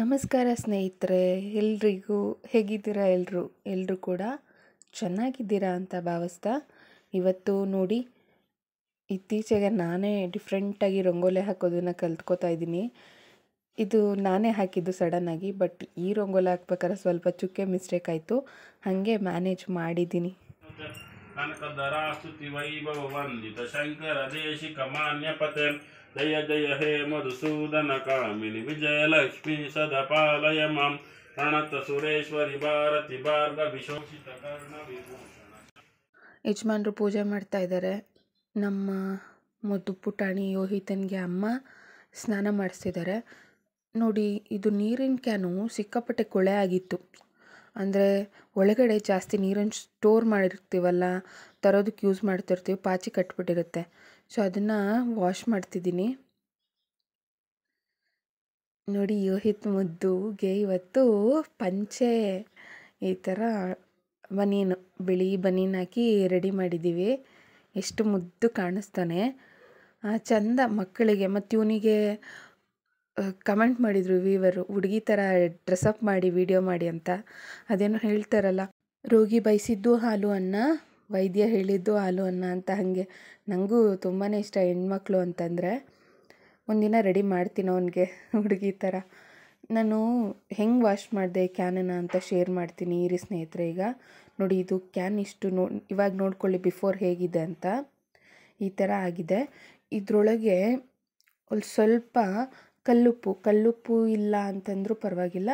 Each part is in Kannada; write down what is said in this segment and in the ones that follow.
ನಮಸ್ಕಾರ ಸ್ನೇಹಿತರೆ ಎಲ್ರಿಗೂ ಹೇಗಿದ್ದೀರಾ ಎಲ್ಲರೂ ಎಲ್ಲರೂ ಕೂಡ ಚೆನ್ನಾಗಿದ್ದೀರಾ ಅಂತ ಭಾವಿಸ್ತಾ ಇವತ್ತು ನೋಡಿ ಇತ್ತೀಚೆಗೆ ನಾನೇ ಡಿಫ್ರೆಂಟಾಗಿ ರಂಗೋಲಿ ಹಾಕೋದನ್ನು ಕಲ್ತ್ಕೋತಾ ಇದ್ದೀನಿ ಇದು ನಾನೇ ಹಾಕಿದ್ದು ಸಡನ್ನಾಗಿ ಬಟ್ ಈ ರಂಗೋಲಿ ಹಾಕ್ಬೇಕಾದ್ರೆ ಸ್ವಲ್ಪ ಚುಕ್ಕೆ ಮಿಸ್ಟೇಕ್ ಆಯಿತು ಹಾಗೆ ಮ್ಯಾನೇಜ್ ಮಾಡಿದ್ದೀನಿ ದರಾಸ್ತುತಿ ವೈಭವ ವಂದಿತ ಶಂಕರ ದೇಶಿಕ ಮಾನ್ಯ ಜಯ ಜಯ ಹೇ ಮಧುಸೂದನ ಕಾಮಿನಿ ವಿಜಯಲಕ್ಷ್ಮೀ ಸದ ಪಾಲಯ ಮಾಂ ಪ್ರಣತ ಸುರೇಶ್ವರಿ ಭಾರತಿ ಭಾರ್ಗ ವಿಶೋಷಿತ ಕರ್ಣ ಯಜಮಾನರು ಪೂಜೆ ಮಾಡ್ತಾ ಇದ್ದಾರೆ ನಮ್ಮ ಮುದ್ದು ಪುಟಾಣಿ ಯೋಹಿತನಿಗೆ ಅಮ್ಮ ಸ್ನಾನ ಮಾಡಿಸ್ತಿದ್ದಾರೆ ನೋಡಿ ಇದು ನೀರಿನ ಕ್ಯಾನು ಸಿಕ್ಕಾಪಟ್ಟೆ ಕೊಳೆ ಆಗಿತ್ತು ಅಂದರೆ ಒಳಗಡೆ ಜಾಸ್ತಿ ನೀರನ್ನು ಸ್ಟೋರ್ ಮಾಡಿರ್ತೀವಲ್ಲ ತರೋದಕ್ಕೆ ಯೂಸ್ ಮಾಡ್ತಿರ್ತೀವಿ ಪಾಚಿ ಕಟ್ಬಿಟ್ಟಿರುತ್ತೆ ಸೊ ಅದನ್ನು ವಾಶ್ ಮಾಡ್ತಿದ್ದೀನಿ ನೋಡಿ ಯೋಹಿತ್ ಮುದ್ದುಗೆ ಇವತ್ತು ಪಂಚೆ ಈ ಥರ ಬನೀನು ಬಿಳಿ ಬನೀನ್ ಹಾಕಿ ರೆಡಿ ಮಾಡಿದ್ದೀವಿ ಎಷ್ಟು ಮುದ್ದು ಕಾಣಿಸ್ತಾನೆ ಚಂದ ಮಕ್ಕಳಿಗೆ ಮತ್ತು ಇವನಿಗೆ ಕಮೆಂಟ್ ಮಾಡಿದರು ವಿವರು ಹುಡುಗಿ ಥರ ಡ್ರೆಸ್ಅಪ್ ಮಾಡಿ ವಿಡಿಯೋ ಮಾಡಿ ಅಂತ ಅದೇನೋ ಹೇಳ್ತಾರಲ್ಲ ರೋಗಿ ಬಯಸಿದ್ದು ಹಾಲು ಅನ್ನ ವೈದ್ಯ ಹೇಳಿದ್ದು ಹಾಲು ಅನ್ನ ಅಂತ ಹಾಗೆ ನನಗೂ ತುಂಬಾ ಇಷ್ಟ ಹೆಣ್ಮಕ್ಳು ಅಂತಂದರೆ ಒಂದಿನ ರೆಡಿ ಮಾಡ್ತೀನಿ ಅವನಿಗೆ ಹುಡುಗಿ ಥರ ನಾನು ಹೆಂಗೆ ವಾಶ್ ಮಾಡಿದೆ ಕ್ಯಾನನ್ನು ಅಂತ ಶೇರ್ ಮಾಡ್ತೀನಿ ಇರಿ ಸ್ನೇಹಿತರೆ ಈಗ ನೋಡಿ ಇದು ಕ್ಯಾನ್ ಇಷ್ಟು ನೋ ಇವಾಗ ನೋಡ್ಕೊಳ್ಳಿ ಬಿಫೋರ್ ಹೇಗಿದೆ ಅಂತ ಈ ಥರ ಆಗಿದೆ ಇದರೊಳಗೆ ಒಂದು ಸ್ವಲ್ಪ ಕಲ್ಲುಪ್ಪು ಕಲ್ಲುಪ್ಪು ಇಲ್ಲ ಅಂತಂದರೂ ಪರವಾಗಿಲ್ಲ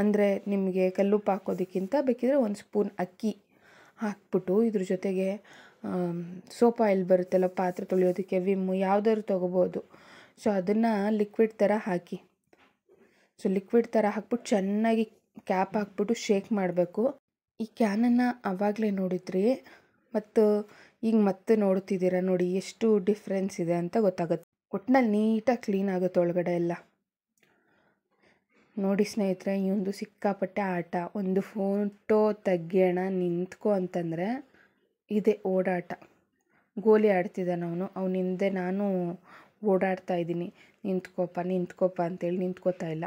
ಅಂದರೆ ನಿಮಗೆ ಕಲ್ಲುಪ್ಪು ಹಾಕೋದಕ್ಕಿಂತ ಬೇಕಿದ್ರೆ ಒಂದು ಸ್ಪೂನ್ ಅಕ್ಕಿ ಹಾಕ್ಬಿಟ್ಟು ಇದ್ರ ಜೊತೆಗೆ ಸೋಪ್ ಆಯಿಲ್ ಬರುತ್ತಲ್ಲ ಪಾತ್ರೆ ತೊಳೆಯೋದಕ್ಕೆ ವಿಮ್ ಯಾವುದಾದ್ರು ತೊಗೋಬೋದು ಸೊ ಅದನ್ನು ಲಿಕ್ವಿಡ್ ಥರ ಹಾಕಿ ಸೊ ಲಿಕ್ವಿಡ್ ಥರ ಹಾಕ್ಬಿಟ್ಟು ಚೆನ್ನಾಗಿ ಕ್ಯಾಪ್ ಹಾಕ್ಬಿಟ್ಟು ಶೇಕ್ ಮಾಡಬೇಕು ಈ ಕ್ಯಾನನ್ನು ಆವಾಗಲೇ ನೋಡಿದ್ರಿ ಮತ್ತು ಈಗ ಮತ್ತೆ ನೋಡ್ತಿದ್ದೀರಾ ನೋಡಿ ಎಷ್ಟು ಡಿಫ್ರೆನ್ಸ್ ಇದೆ ಅಂತ ಗೊತ್ತಾಗುತ್ತೆ ಒಟ್ಟಿನಲ್ಲಿ ನೀಟಾಗಿ ಕ್ಲೀನ್ ಆಗುತ್ತೆ ಒಳಗಡೆ ಎಲ್ಲ ನೋಡಿ ಸ್ನೇಹಿತರೆ ಒಂದು ಸಿಕ್ಕಾಪಟ್ಟೆ ಆಟ ಒಂದು ಫೋಟೋ ತೆಗಿಯೋಣ ನಿಂತ್ಕೊ ಅಂತಂದರೆ ಇದೇ ಓಡಾಟ ಗೋಲಿ ಆಡ್ತಿದ್ದಾನ ಅವನು ಅವನ ಹಿಂದೆ ನಾನು ಓಡಾಡ್ತಾ ಇದ್ದೀನಿ ನಿಂತ್ಕೋಪ ನಿಂತ್ಕೋಪ ಅಂತೇಳಿ ನಿಂತ್ಕೋತಾ ಇಲ್ಲ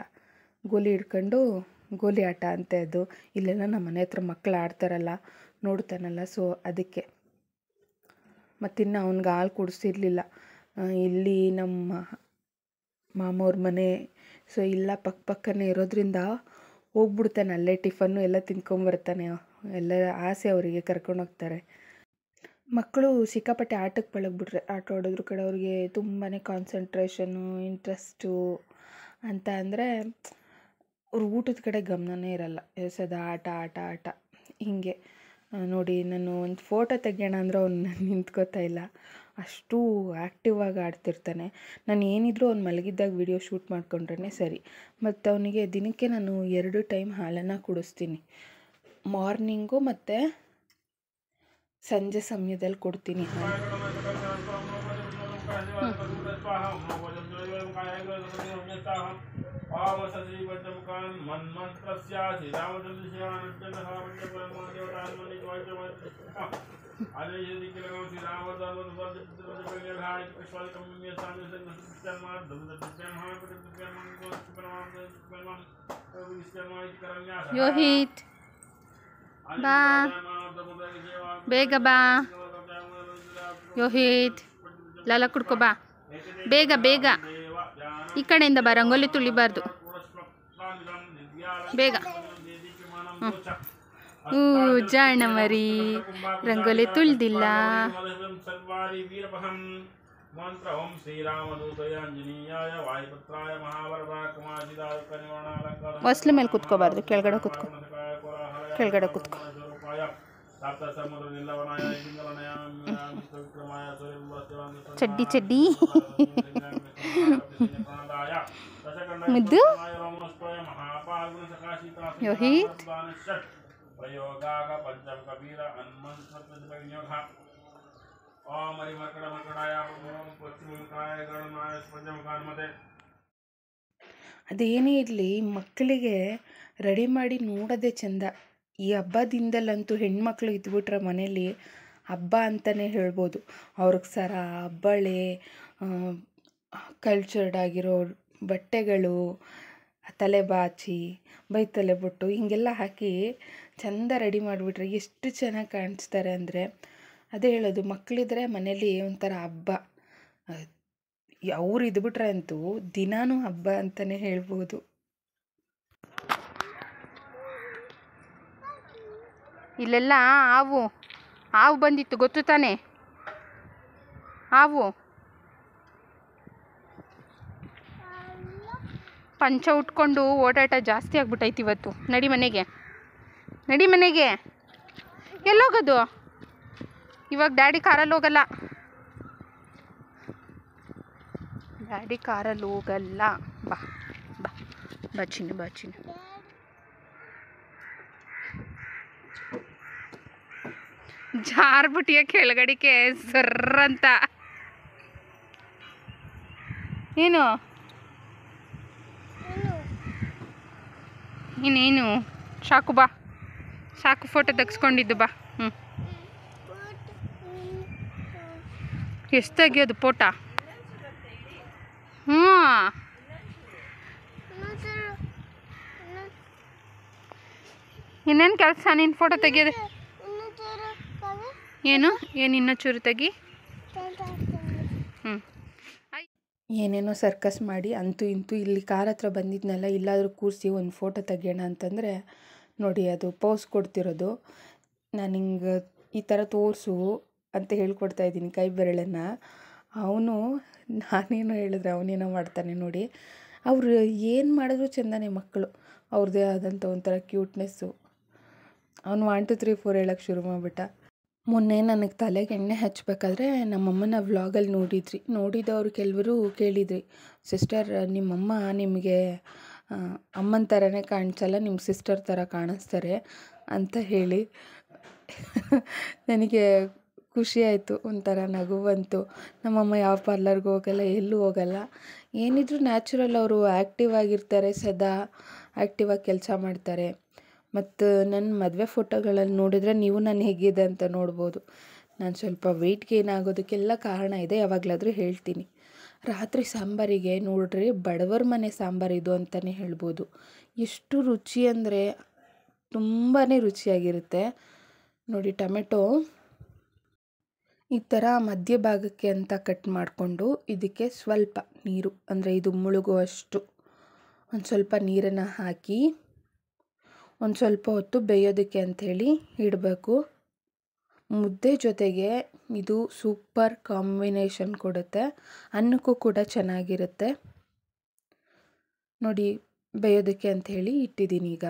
ಗೋಲಿ ಹಿಡ್ಕೊಂಡು ಗೋಲಿ ಆಟ ಅಂತ ಅದು ಇಲ್ಲೆಲ್ಲ ನಮ್ಮ ಮನೆ ಹತ್ರ ಮಕ್ಕಳು ಆಡ್ತಾರಲ್ಲ ನೋಡ್ತಾನಲ್ಲ ಸೊ ಅದಕ್ಕೆ ಮತ್ತಿನ್ನು ಅವ್ನಿಗೆ ಹಾಲು ಕುಡಿಸಿರ್ಲಿಲ್ಲ ಇಲ್ಲಿ ನಮ್ಮ ಮಾಮವ್ರ ಮನೆ ಸೊ ಇಲ್ಲ ಪಕ್ಕ ಪಕ್ಕನೇ ಇರೋದ್ರಿಂದ ಹೋಗ್ಬಿಡ್ತಾನೆ ಅಲ್ಲೇ ಟಿಫನ್ನು ಎಲ್ಲ ತಿನ್ಕೊಂಬರ್ತಾನೆ ಎಲ್ಲ ಆಸೆ ಅವರಿಗೆ ಕರ್ಕೊಂಡೋಗ್ತಾರೆ ಮಕ್ಕಳು ಸಿಕ್ಕಾಪಟ್ಟೆ ಆಟಕ್ಕೆ ಬಳಗ್ಬಿಟ್ರೆ ಆಟ ಆಡೋದ್ರ ಕಡೆ ಅವ್ರಿಗೆ ತುಂಬಾ ಕಾನ್ಸಂಟ್ರೇಷನು ಇಂಟ್ರೆಸ್ಟು ಅಂತ ಅಂದರೆ ಅವ್ರ ಊಟದ ಕಡೆ ಗಮನನೇ ಇರಲ್ಲ ಸದಾ ಆಟ ಆಟ ಆಟ ಹೀಗೆ ನೋಡಿ ನಾನು ಒಂದು ಫೋಟೋ ತೆಗಿಯೋಣ ಅಂದ್ರೆ ಅವ್ನು ನಿಂತ್ಕೋತಾ ಇಲ್ಲ ಅಷ್ಟು ಆ್ಯಕ್ಟಿವ್ ಆಗಿ ಆಡ್ತಿರ್ತಾನೆ ನಾನು ಏನಿದ್ದರೂ ಅವ್ನು ಮಲಗಿದ್ದಾಗ ವೀಡಿಯೋ ಶೂಟ್ ಮಾಡ್ಕೊಂಡ್ರೆ ಸರಿ ಮತ್ತು ಅವನಿಗೆ ದಿನಕ್ಕೆ ನಾನು ಎರಡು ಟೈಮ್ ಹಾಲನ್ನು ಕುಡಿಸ್ತೀನಿ ಮಾರ್ನಿಂಗು ಮತ್ತು ಸಂಜೆ ಸಮಯದಲ್ಲಿ ಕೊಡ್ತೀನಿ ಹಾಲು पावसजीवचमकान् मन्मन्त्रस्यासि रामचन्द्रशिवानन्दः योहित बा बा योहित ललकुड़ को बेग बेगा ಈ ಕಡೆಯಿಂದ ಬಾ ರಂಗೋಲಿ ತುಳಿಬಾರ್ದು ಬೇಗ ಹ್ಞೂ ರಂಗೋಲಿ ತುಳಿದಿಲ್ಲ ಮಂತ್ರ ಮೇಲೆ ಕುತ್ಕೋಬಾರ್ದು ಕೆಳಗಡೆ ಕುತ್ಕೋ ಕೆಳಗಡೆ ಕುತ್ಕೋ ಚಡ್ಡಿ ಚಡ್ಡಿ ಮುದ್ದು ಯೋಹಿತ್ ಅದೇನೇ ಇರಲಿ ಮಕ್ಕಳಿಗೆ ರೆಡಿ ಮಾಡಿ ನೋಡೋದೆ ಚೆಂದ ಈ ಹಬ್ಬದಿಂದಲಂತೂ ಹೆಣ್ಮಕ್ಳು ಇದ್ಬಿಟ್ರೆ ಮನೇಲಿ ಹಬ್ಬ ಅಂತಲೇ ಹೇಳ್ಬೋದು ಅವ್ರಿಗೆ ಸರ ಬಳೆ ಕಲ್ಚರ್ಡ್ ಆಗಿರೋ ಬಟ್ಟೆಗಳು ತಲೆಬಾಚಿ ಬೈ ತಲೆಬೊಟ್ಟು ಹೀಗೆಲ್ಲ ಹಾಕಿ ಚೆಂದ ರೆಡಿ ಮಾಡಿಬಿಟ್ರೆ ಎಷ್ಟು ಚೆನ್ನಾಗಿ ಕಾಣಿಸ್ತಾರೆ ಅಂದರೆ ಅದೇ ಹೇಳೋದು ಮಕ್ಕಳಿದ್ರೆ ಮನೇಲಿ ಒಂಥರ ಹಬ್ಬ ಅವ್ರು ಇದ್ಬಿಟ್ರೆ ಅಂತೂ ದಿನಾನೂ ಹಬ್ಬ ಅಂತಲೇ ಹೇಳ್ಬೋದು ಇಲ್ಲೆಲ್ಲ ಹಾವು ಹಾವು ಬಂದಿತ್ತು ಗೊತ್ತು ತಾನೆ ಹಾವು ಪಂಚ ಉಟ್ಕೊಂಡು ಓಡಾಟ ಜಾಸ್ತಿ ಆಗ್ಬಿಟ್ಟೈತಿ ಇವತ್ತು ನಡಿ ಮನೆಗೆ ನಡಿ ಮನೆಗೆ ಎಲ್ಲೋಗೋದು ಇವಾಗ ಡ್ಯಾಡಿ ಕಾರಲ್ಲಿ ಹೋಗಲ್ಲ ಡ್ಯಾಡಿ ಕಾರಲ್ಲಿ ಹೋಗಲ್ಲ ಬಾ ಬಾ ಬಾಚಿನ ಬಾಚಿನ ಜಾರ್ಬಿಟಿಯ ಕೆಳಗಡಿಕೆ ಸರ್ರಂತ ಏನು ಇನ್ನೇನು ಸಾಕು ಬಾ ಸಾಕು ಫೋಟೋ ತೆಗೆಸ್ಕೊಂಡಿದ್ದು ಬಾ ಹ್ಞೂ ಎಷ್ಟು ತೆಗಿಯೋದು ಫೋಟೋ ಹ್ಞೂ ಇನ್ನೇನು ಕೆಲಸ ನೀನು ಫೋಟೋ ತೆಗಿಯೋದು ಏನು ಏನು ಇನ್ನೂ ಚೂರು ತೆಗಿ ಏನೇನೋ ಸರ್ಕಸ್ ಮಾಡಿ ಅಂತೂ ಇಂತೂ ಇಲ್ಲಿ ಕಾರ್ ಹತ್ರ ಬಂದಿದ್ನಲ್ಲ ಇಲ್ಲಾದರೂ ಕೂರಿಸಿ ಒಂದು ಫೋಟೋ ತೆಗಿಯೋಣ ಅಂತಂದರೆ ನೋಡಿ ಅದು ಪೋಸ್ ಕೊಡ್ತಿರೋದು ನಾನು ಹಿಂಗೆ ಈ ಥರ ತೋರಿಸು ಅಂತ ಹೇಳ್ಕೊಡ್ತಾ ಇದ್ದೀನಿ ಕೈ ಬೆರಳನ್ನು ಅವನು ನಾನೇನೋ ಹೇಳಿದ್ರೆ ಅವನೇನೋ ಮಾಡ್ತಾನೆ ನೋಡಿ ಅವರು ಏನು ಮಾಡಿದ್ರು ಚೆಂದನೇ ಮಕ್ಕಳು ಅವ್ರದ್ದೇ ಆದಂಥ ಒಂಥರ ಕ್ಯೂಟ್ನೆಸ್ಸು ಅವನು ಒನ್ ಟು ತ್ರೀ ಫೋರ್ ಹೇಳೋಕ್ಕೆ ಶುರು ಮಾಡಿಬಿಟ್ಟ ಮೊನ್ನೆ ನನಗೆ ತಲೆಗೆ ಎಣ್ಣೆ ಹಚ್ಚಬೇಕಾದ್ರೆ ನಮ್ಮಮ್ಮನ ವ್ಲಾಗಲ್ಲಿ ನೋಡಿದ್ರಿ ನೋಡಿದವರು ಕೆಲವರು ಕೇಳಿದ್ರಿ ಸಿಸ್ಟರ್ ನಿಮ್ಮಮ್ಮ ನಿಮಗೆ ಅಮ್ಮನ ಥರನೇ ಕಾಣಿಸಲ್ಲ ನಿಮ್ಮ ಸಿಸ್ಟರ್ ಥರ ಕಾಣಿಸ್ತಾರೆ ಅಂತ ಹೇಳಿ ನನಗೆ ಖುಷಿ ಒಂಥರ ನಗು ಬಂತು ನಮ್ಮಮ್ಮ ಯಾವ ಪಾರ್ಲರ್ಗೆ ಹೋಗಲ್ಲ ಎಲ್ಲೂ ಹೋಗಲ್ಲ ಏನಿದ್ರು ನ್ಯಾಚುರಲ್ ಅವರು ಆ್ಯಕ್ಟಿವ್ ಆಗಿರ್ತಾರೆ ಸದಾ ಆ್ಯಕ್ಟಿವಾಗಿ ಕೆಲಸ ಮಾಡ್ತಾರೆ ಮತ್ತು ನನ್ನ ಮದುವೆ ಫೋಟೋಗಳಲ್ಲಿ ನೋಡಿದರೆ ನೀವು ನಾನು ಹೇಗಿದೆ ಅಂತ ನೋಡ್ಬೋದು ನಾನು ಸ್ವಲ್ಪ ವೆಯ್ಟ್ ಗೇನ್ ಆಗೋದಕ್ಕೆಲ್ಲ ಕಾರಣ ಇದೆ ಯಾವಾಗಲಾದರೂ ಹೇಳ್ತೀನಿ ರಾತ್ರಿ ಸಾಂಬಾರಿಗೆ ನೋಡ್ರಿ ಬಡವರ ಮನೆ ಸಾಂಬಾರು ಇದು ಅಂತಲೇ ಹೇಳ್ಬೋದು ಎಷ್ಟು ರುಚಿ ಅಂದರೆ ತುಂಬಾ ರುಚಿಯಾಗಿರುತ್ತೆ ನೋಡಿ ಟೊಮೆಟೊ ಈ ಥರ ಮಧ್ಯಭಾಗಕ್ಕೆ ಅಂತ ಕಟ್ ಮಾಡಿಕೊಂಡು ಇದಕ್ಕೆ ಸ್ವಲ್ಪ ನೀರು ಅಂದರೆ ಇದು ಮುಳುಗುವಷ್ಟು ಒಂದು ಸ್ವಲ್ಪ ನೀರನ್ನು ಹಾಕಿ ಒಂದು ಸ್ವಲ್ಪ ಹೊತ್ತು ಬೇಯೋದಕ್ಕೆ ಅಂಥೇಳಿ ಇಡಬೇಕು ಮುದ್ದೆ ಜೊತೆಗೆ ಇದು ಸೂಪರ್ ಕಾಂಬಿನೇಷನ್ ಕೊಡುತ್ತೆ ಅನ್ನಕ್ಕೂ ಕೂಡ ಚೆನ್ನಾಗಿರುತ್ತೆ ನೋಡಿ ಬೇಯೋದಕ್ಕೆ ಅಂಥೇಳಿ ಇಟ್ಟಿದ್ದೀನಿ ಈಗ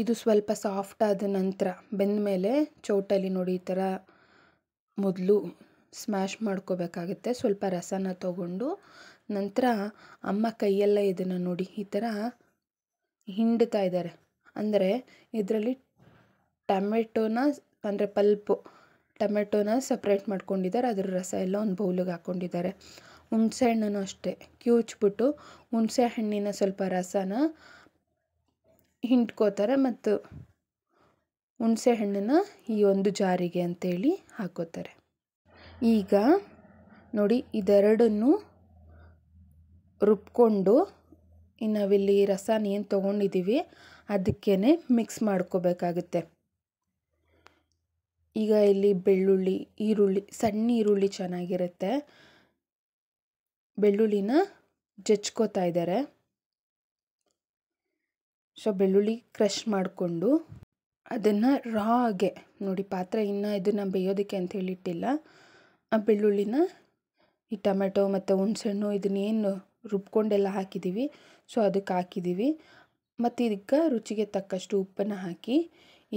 ಇದು ಸ್ವಲ್ಪ ಸಾಫ್ಟ್ ಆದ ನಂತರ ಬೆಂದ ಮೇಲೆ ಚೌಟಲ್ಲಿ ನೋಡಿ ಈ ಥರ ಮೊದಲು ಸ್ಮ್ಯಾಶ್ ಮಾಡ್ಕೋಬೇಕಾಗುತ್ತೆ ಸ್ವಲ್ಪ ರಸನ ತಗೊಂಡು ನಂತರ ಅಮ್ಮ ಕೈಯೆಲ್ಲ ಇದನ್ನು ನೋಡಿ ಈ ಥರ ಹಿಂಡ್ತಾ ಇದ್ದಾರೆ ಅಂದರೆ ಇದರಲ್ಲಿ ಟಮೆಟೋನ ಅಂದರೆ ಪಲ್ಪು ಟೊಮೆಟೋನ ಸಪ್ರೇಟ್ ಮಾಡ್ಕೊಂಡಿದ್ದಾರೆ ಅದರ ರಸ ಎಲ್ಲ ಒಂದು ಬೌಲಿಗೆ ಹಾಕ್ಕೊಂಡಿದ್ದಾರೆ ಹುಣಸೆ ಹಣ್ಣನ್ನು ಅಷ್ಟೇ ಕಿವುಚ್ಬಿಟ್ಟು ಹುಣಸೆ ಹಣ್ಣಿನ ಸ್ವಲ್ಪ ರಸನ ಹಿಂಟ್ಕೋತಾರೆ ಮತ್ತು ಹುಣಸೆ ಹಣ್ಣನ್ನು ಈ ಒಂದು ಜಾರಿಗೆ ಅಂತೇಳಿ ಹಾಕೋತಾರೆ ಈಗ ನೋಡಿ ಇದೆರಡನ್ನು ರುಬ್ಕೊಂಡು ನಾವಿಲ್ಲಿ ರಸನ ಏನು ತೊಗೊಂಡಿದ್ದೀವಿ ಅದಕ್ಕೇ ಮಿಕ್ಸ್ ಮಾಡ್ಕೋಬೇಕಾಗುತ್ತೆ ಈಗ ಇಲ್ಲಿ ಬೆಳ್ಳುಳ್ಳಿ ಈರುಳ್ಳಿ ಸಣ್ಣ ಈರುಳ್ಳಿ ಚೆನ್ನಾಗಿರುತ್ತೆ ಬೆಳ್ಳುಳ್ಳಿನ ಜಚ್ಕೋತಾ ಇದ್ದಾರೆ ಸೊ ಬೆಳ್ಳುಳ್ಳಿ ಕ್ರಷ್ ಮಾಡಿಕೊಂಡು ಅದನ್ನು ರಾ ನೋಡಿ ಪಾತ್ರೆ ಇನ್ನೂ ಇದನ್ನು ಬೇಯೋದಕ್ಕೆ ಅಂತ ಹೇಳಿಟ್ಟಿಲ್ಲ ಆ ಬೆಳ್ಳುಳ್ಳಿನ ಈ ಟೊಮೆಟೊ ಮತ್ತು ಹುಣಸೆಹಣ್ಣು ಇದನ್ನೇನು ರುಬ್ಕೊಂಡೆಲ್ಲ ಹಾಕಿದ್ದೀವಿ ಸೊ ಅದಕ್ಕೆ ಹಾಕಿದ್ದೀವಿ ಮತ್ತು ಇದಕ್ಕೆ ರುಚಿಗೆ ತಕ್ಕಷ್ಟು ಉಪ್ಪನ್ನು ಹಾಕಿ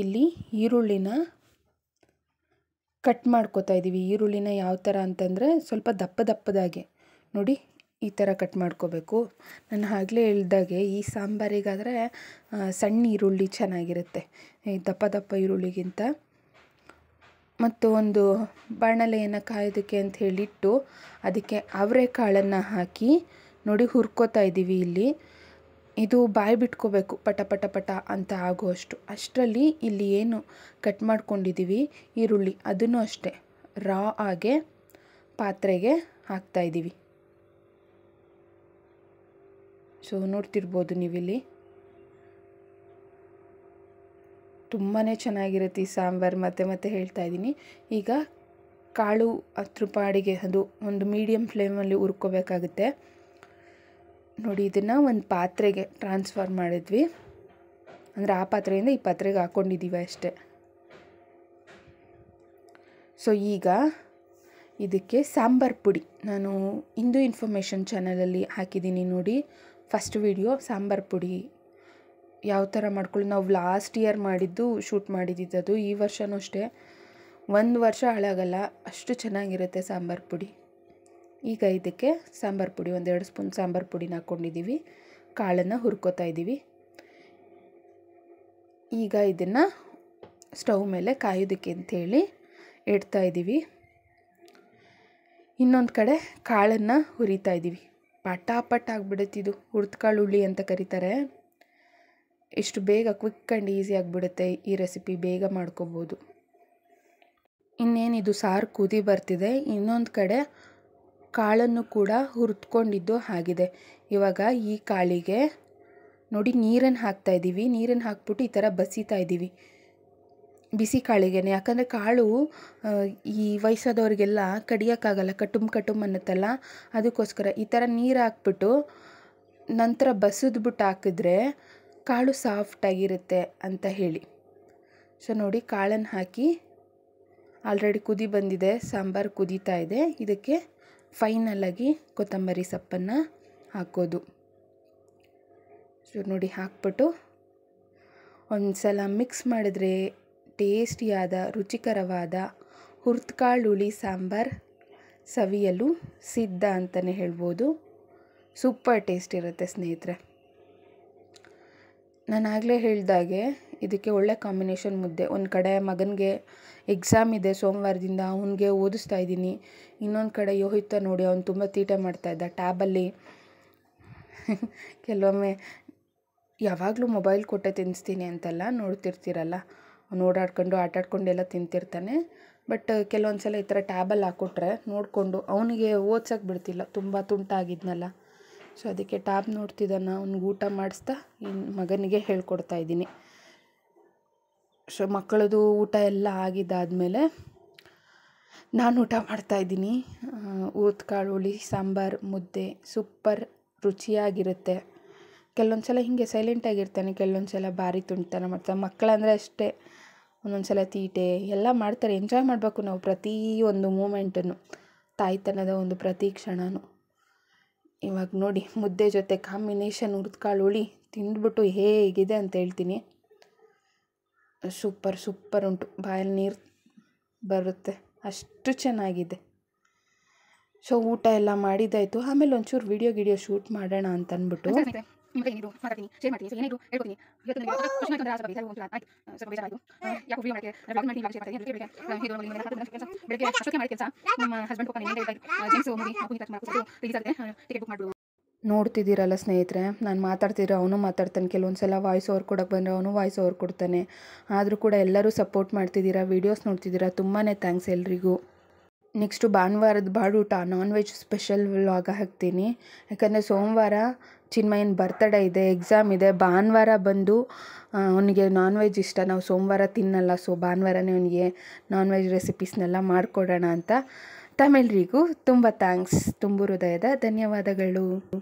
ಇಲ್ಲಿ ಈರುಳ್ಳಿನ ಕಟ್ ಮಾಡ್ಕೋತಾ ಇದ್ದೀವಿ ಈರುಳ್ಳಿನ ಯಾವ ಥರ ಅಂತಂದರೆ ಸ್ವಲ್ಪ ದಪ್ಪ ದಪ್ಪದಾಗೆ ನೋಡಿ ಈ ಥರ ಕಟ್ ಮಾಡ್ಕೋಬೇಕು ನಾನು ಆಗಲೇ ಹೇಳ್ದಾಗೆ ಈ ಸಾಂಬಾರಿಗಾದರೆ ಸಣ್ಣ ಈರುಳ್ಳಿ ಚೆನ್ನಾಗಿರುತ್ತೆ ಈ ದಪ್ಪ ದಪ್ಪ ಈರುಳ್ಳಿಗಿಂತ ಮತ್ತು ಒಂದು ಬಾಣಲೆಯನ್ನು ಕಾಯೋದಕ್ಕೆ ಅಂತ ಹೇಳಿಟ್ಟು ಅದಕ್ಕೆ ಅವರೆಕಾಳನ್ನು ಹಾಕಿ ನೋಡಿ ಹುರ್ಕೋತಾ ಇದ್ದೀವಿ ಇಲ್ಲಿ ಇದು ಬಾಯಿ ಬಿಟ್ಕೋಬೇಕು ಪಟ ಪಟ ಪಟ ಅಂತ ಆಗುವಷ್ಟು ಅಷ್ಟರಲ್ಲಿ ಇಲ್ಲಿ ಏನು ಕಟ್ ಮಾಡ್ಕೊಂಡಿದ್ದೀವಿ ಈರುಳ್ಳಿ ಅದನ್ನು ಅಷ್ಟೇ ರಾ ಆಗೇ ಪಾತ್ರೆಗೆ ಹಾಕ್ತಾಯಿದ್ದೀವಿ ಸೊ ನೋಡ್ತಿರ್ಬೋದು ನೀವಿಲ್ಲಿ ತುಂಬಾ ಚೆನ್ನಾಗಿರುತ್ತೆ ಈ ಸಾಂಬಾರು ಮತ್ತೆ ಮತ್ತೆ ಹೇಳ್ತಾ ಇದ್ದೀನಿ ಈಗ ಕಾಳು ಹತ್ತು ರೂಪಾಯಿಗೆ ಅದು ಒಂದು ಮೀಡಿಯಮ್ ಫ್ಲೇಮಲ್ಲಿ ಹುರ್ಕೋಬೇಕಾಗುತ್ತೆ ನೋಡಿ ಇದನ್ನು ಒಂದು ಪಾತ್ರೆಗೆ ಟ್ರಾನ್ಸ್ಫರ್ ಮಾಡಿದ್ವಿ ಅಂದರೆ ಆ ಪಾತ್ರೆಯಿಂದ ಈ ಪಾತ್ರೆಗೆ ಹಾಕ್ಕೊಂಡಿದ್ದೀವಿ ಅಷ್ಟೆ ಸೊ ಈಗ ಇದಕ್ಕೆ ಸಾಂಬಾರ್ ಪುಡಿ ನಾನು ಹಿಂದೂ ಇನ್ಫಾರ್ಮೇಷನ್ ಚಾನಲಲ್ಲಿ ಹಾಕಿದ್ದೀನಿ ನೋಡಿ ಫಸ್ಟ್ ವಿಡಿಯೋ ಸಾಂಬಾರ್ ಪುಡಿ ಯಾವ ಥರ ಮಾಡ್ಕೊಳ್ಳಿ ನಾವು ಲಾಸ್ಟ್ ಇಯರ್ ಮಾಡಿದ್ದು ಶೂಟ್ ಮಾಡಿದ್ದಿದ್ದು ಈ ವರ್ಷವೂ ಅಷ್ಟೇ ಒಂದು ವರ್ಷ ಹಾಳಾಗಲ್ಲ ಅಷ್ಟು ಚೆನ್ನಾಗಿರುತ್ತೆ ಸಾಂಬಾರು ಪುಡಿ ಈಗ ಇದಕ್ಕೆ ಸಾಂಬಾರು ಪುಡಿ ಒಂದೆರಡು ಸ್ಪೂನ್ ಸಾಂಬಾರು ಪುಡಿನ ಹಾಕ್ಕೊಂಡಿದ್ದೀವಿ ಕಾಳನ್ನು ಹುರ್ಕೋತಾ ಇದ್ದೀವಿ ಈಗ ಇದನ್ನು ಸ್ಟವ್ ಮೇಲೆ ಕಾಯೋದಕ್ಕೆ ಅಂಥೇಳಿ ಇಡ್ತಾ ಇದ್ದೀವಿ ಇನ್ನೊಂದು ಕಡೆ ಕಾಳನ್ನು ಹುರಿತಾ ಇದ್ದೀವಿ ಪಟ ಇದು ಆಗಿಬಿಡುತ್ತಿದು ಹುರ್ದ್ಕಾಳು ಹುಳಿ ಅಂತ ಕರೀತಾರೆ ಇಷ್ಟು ಬೇಗ ಕ್ವಿಕ್ ಆ್ಯಂಡ್ ಈಸಿ ಆಗಿಬಿಡುತ್ತೆ ಈ ರೆಸಿಪಿ ಬೇಗ ಮಾಡ್ಕೋಬೋದು ಇನ್ನೇನಿದು ಸಾರು ಕುದಿ ಬರ್ತಿದೆ ಇನ್ನೊಂದು ಕಡೆ ಕಾಳನ್ನು ಕೂಡ ಹುರಿದುಕೊಂಡಿದ್ದು ಆಗಿದೆ ಇವಾಗ ಈ ಕಾಳಿಗೆ ನೋಡಿ ನೀರನ್ನು ಹಾಕ್ತಾ ಇದ್ದೀವಿ ನೀರನ್ನು ಹಾಕ್ಬಿಟ್ಟು ಈ ಥರ ಬಸಿತಾ ಇದ್ದೀವಿ ಬಿಸಿ ಕಾಳಿಗೆ ಯಾಕಂದರೆ ಕಾಳು ಈ ವಯಸ್ಸಾದವ್ರಿಗೆಲ್ಲ ಕಡಿಯೋಕ್ಕಾಗಲ್ಲ ಕಟುಮ್ ಕಟುಮ್ ಅನ್ನತ್ತಲ್ಲ ಅದಕ್ಕೋಸ್ಕರ ಈ ಥರ ನೀರು ಹಾಕ್ಬಿಟ್ಟು ನಂತರ ಬಸಿದ್ಬಿಟ್ಟು ಹಾಕಿದ್ರೆ ಕಾಳು ಸಾಫ್ಟಾಗಿರುತ್ತೆ ಅಂತ ಹೇಳಿ ಸೊ ನೋಡಿ ಕಾಳನ್ನು ಹಾಕಿ ಆಲ್ರೆಡಿ ಕುದಿ ಬಂದಿದೆ ಸಾಂಬಾರು ಕುದೀತಾ ಇದೆ ಇದಕ್ಕೆ ಫೈನಲಾಗಿ ಕೊತ್ತಂಬರಿ ಸೊಪ್ಪನ್ನು ಹಾಕೋದು ಸೊ ನೋಡಿ ಹಾಕ್ಬಿಟ್ಟು ಒಂದು ಸಲ ಮಿಕ್ಸ್ ಮಾಡಿದ್ರೆ ಟೇಸ್ಟಿಯಾದ ರುಚಿಕರವಾದ ಹುಳಿ ಸಾಂಬಾರ್ ಸವಿಯಲು ಸಿದ್ಧ ಅಂತಲೇ ಹೇಳ್ಬೋದು ಸೂಪರ್ ಟೇಸ್ಟ್ ಇರುತ್ತೆ ಸ್ನೇಹಿತರೆ ನಾನು ಆಗಲೇ ಹೇಳಿದಾಗೆ ಇದಕ್ಕೆ ಒಳ್ಳೆ ಕಾಂಬಿನೇಷನ್ ಮುದ್ದೆ ಒಂದು ಕಡೆ ಮಗನಿಗೆ ಎಕ್ಸಾಮ್ ಇದೆ ಸೋಮವಾರದಿಂದ ಅವನಿಗೆ ಓದಿಸ್ತಾ ಇದ್ದೀನಿ ಇನ್ನೊಂದು ಕಡೆ ಯೋಹಿತ ನೋಡಿ ಅವ್ನು ತುಂಬ ತೀಟೆ ಮಾಡ್ತಾ ಇದ್ದ ಟ್ಯಾಬಲ್ಲಿ ಕೆಲವೊಮ್ಮೆ ಯಾವಾಗಲೂ ಮೊಬೈಲ್ ಕೊಟ್ಟೆ ತಿನ್ನಿಸ್ತೀನಿ ಅಂತೆಲ್ಲ ನೋಡ್ತಿರ್ತೀರಲ್ಲ ಅವ್ನು ಓಡಾಡ್ಕೊಂಡು ಎಲ್ಲ ತಿಂತಿರ್ತಾನೆ ಬಟ್ ಕೆಲವೊಂದು ಸಲ ಈ ಥರ ಟ್ಯಾಬಲ್ಲಿ ಹಾಕ್ಕೊಟ್ರೆ ನೋಡಿಕೊಂಡು ಅವನಿಗೆ ಓದ್ಸೋಕ್ಕೆ ಬಿಡ್ತಿಲ್ಲ ತುಂಬ ತುಂಟಾಗಿದ್ನಲ್ಲ ಸೊ ಅದಕ್ಕೆ ಟ್ಯಾಬ್ ನೋಡ್ತಿದ್ದಾನ ಅವ್ನಿಗೆ ಊಟ ಮಾಡಿಸ್ತಾ ಇನ್ನು ಮಗನಿಗೆ ಹೇಳ್ಕೊಡ್ತಾ ಇದ್ದೀನಿ ಸೊ ಮಕ್ಕಳದು ಊಟ ಎಲ್ಲ ಆಗಿದ್ದಾದಮೇಲೆ ನಾನು ಊಟ ಮಾಡ್ತಾಯಿದ್ದೀನಿ ಕಾಳು ಹುಳಿ ಸಾಂಬಾರು ಮುದ್ದೆ ಸೂಪರ್ ರುಚಿಯಾಗಿರುತ್ತೆ ಕೆಲವೊಂದು ಸಲ ಹೀಗೆ ಸೈಲೆಂಟಾಗಿರ್ತಾನೆ ಕೆಲವೊಂದು ಸಲ ಭಾರಿ ತುಂಟಾನ ಮಾಡ್ತಾನೆ ಮಕ್ಕಳಂದರೆ ಅಷ್ಟೇ ಒಂದೊಂದು ಸಲ ತೀಟೆ ಎಲ್ಲ ಮಾಡ್ತಾರೆ ಎಂಜಾಯ್ ಮಾಡಬೇಕು ನಾವು ಪ್ರತಿ ಒಂದು ಮೂಮೆಂಟನ್ನು ತಾಯ್ತನದ ಒಂದು ಪ್ರತಿ ಕ್ಷಣನೂ ಇವಾಗ ನೋಡಿ ಮುದ್ದೆ ಜೊತೆ ಕಾಂಬಿನೇಷನ್ ಹುರಿದ್ಕಾಳು ಹುಳಿ ತಿಂದ್ಬಿಟ್ಟು ಹೇಗಿದೆ ಅಂತ ಹೇಳ್ತೀನಿ ಸೂಪರ್ ಸೂಪರ್ ಉಂಟು ಬಾಯಲ್ಲಿ ನೀರು ಬರುತ್ತೆ ಅಷ್ಟು ಚೆನ್ನಾಗಿದೆ ಸೊ ಊಟ ಎಲ್ಲ ಮಾಡಿದ್ದಾಯಿತು ಆಮೇಲೆ ಒಂಚೂರು ವಿಡಿಯೋ ಗಿಡಿಯೋ ಶೂಟ್ ಮಾಡೋಣ ಅಂತ ಮತ್ತೆ ಏನಿದು ಮಾತಾಡ್ತೀನಿ ಶೇರ್ ಮಾಡ್ತೀನಿ ಸೊ ಏನಿದು ಹೇಳ್ಕೊತೀನಿ ಇವತ್ತು ನನಗೆ ಖುಷಿ ಮಾಡ್ಕೊಂಡ್ರೆ ಸ್ವಲ್ಪ ಬೇಜಾರು ಆಯ್ತು ಸ್ವಲ್ಪ ಬೇಜಾರಾಯಿತು ಯಾಕೆ ವಿಡಿಯೋ ಮಾಡಕ್ಕೆ ಬ್ಲಾಗ್ ಮಾಡಿ ಶೇರ್ ಮಾಡ್ತೀನಿ ಅದಕ್ಕೆ ಬೆಳಗ್ಗೆ ಇದು ನನಗೆ ಹಾಕಿದ ಅಷ್ಟಕ್ಕೆ ಮಾಡಿ ಕೆಲಸ ನಮ್ಮ ಹಸ್ಬೆಂಡ್ ಹೋಗ್ತಾನೆ ಏನು ಹೇಳ್ತಾ ಜೇಮ್ಸ್ ಮೂವಿ ಕುನಿ ಕಟ್ ಮಾಡ್ಕೊಂಡು ರಿಲೀಸ್ ಟಿಕೆಟ್ ಬುಕ್ ಮಾಡಿಬಿಡು ನೋಡ್ತಿದ್ದೀರಲ್ಲ ಸ್ನೇಹಿತರೆ ನಾನು ಮಾತಾಡ್ತಿದ್ರೆ ಅವನು ಮಾತಾಡ್ತಾನೆ ಕೆಲವೊಂದು ಸಲ ವಾಯ್ಸ್ ಓವರ್ ಕೊಡಕ್ಕೆ ಬಂದರೆ ಅವನು ವಾಯ್ಸ್ ಓವರ್ ಕೊಡ್ತಾನೆ ಆದರೂ ಕೂಡ ಎಲ್ಲರೂ ಸಪೋರ್ಟ್ ಮಾಡ್ತಿದ್ದೀರಾ ವೀಡಿಯೋಸ್ ನೋಡ್ತಿದ್ದೀರಾ ತುಂಬಾ ಥ್ಯಾಂಕ್ಸ್ ಎಲ್ರಿಗೂ ನೆಕ್ಸ್ಟು ಭಾನುವಾರದ ಬಾಡೂಟ ನಾನ್ ವೆಜ್ ಸ್ಪೆಷಲ್ ವ್ಲಾಗ ಹಾಕ್ತೀನಿ ಯಾಕಂದರೆ ಸೋಮವಾರ ಚಿನ್ಮಯನ್ ಬರ್ತಡೇ ಇದೆ ಎಕ್ಸಾಮ್ ಇದೆ ಭಾನುವಾರ ಬಂದು ಅವನಿಗೆ ನಾನ್ ವೆಜ್ ಇಷ್ಟ ನಾವು ಸೋಮವಾರ ತಿನ್ನಲ್ಲ ಸೊ ಭಾನುವಾರನೇ ಅವನಿಗೆ ನಾನ್ ವೆಜ್ ರೆಸಿಪೀಸ್ನೆಲ್ಲ ಮಾಡಿಕೊಡೋಣ ಅಂತ ತಮಿಳ್ರಿಗೂ ತುಂಬ ಥ್ಯಾಂಕ್ಸ್ ತುಂಬು ಹೃದಯದ ಧನ್ಯವಾದಗಳು